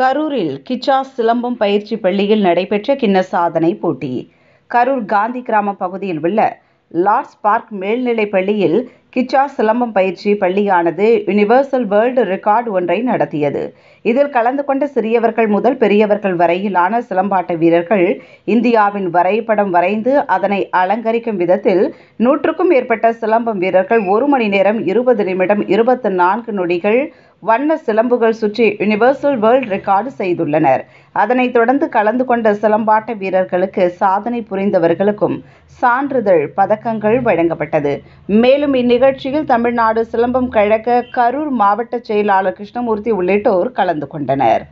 கரூரில் கிச்சா சிலம்பம் பயிற்சி பள்ளியில் நடைபெற்ற கின்ன சாதனை போட்டி கரூர் காந்தி கிராம பகுதியில் உள்ள லார்ட்ஸ் பார்க் மேல்நிலைப் பள்ளியில் கிச்சா சிலம்பம் பயிற்சி பள்ளியானது யுனிவர்சல் வேர்ல்டு ரெக்கார்டு ஒன்றை நடத்தியது இதில் கலந்து கொண்ட சிறியவர்கள் முதல் பெரியவர்கள் வரையிலான சிலம்பாட்ட வீரர்கள் இந்தியாவின் வரைபடம் வரைந்து அதனை அலங்கரிக்கும் விதத்தில் நூற்றுக்கும் மேற்பட்ட சிலம்பம் வீரர்கள் ஒரு மணி நேரம் இருபது நிமிடம் இருபத்தி நான்கு நொடிகள் வண்ண சிலம்புகள் சுற்றி யுனிவர்சல் வேர்ல்ட் ரெக்கார்டு செய்துள்ளனர் அதனைத் தொடர்ந்து கலந்து கொண்ட சிலம்பாட்ட வீரர்களுக்கு சாதனை புரிந்தவர்களுக்கும் சான்றிதழ் பதக்கங்கள் வழங்கப்பட்டது மேலும் இந்நிகழ்ச்சியில் தமிழ்நாடு சிலம்பம் கழக கரூர் மாவட்ட செயலாளர் கிருஷ்ணமூர்த்தி உள்ளிட்டோர் கலந்து கொண்டனர்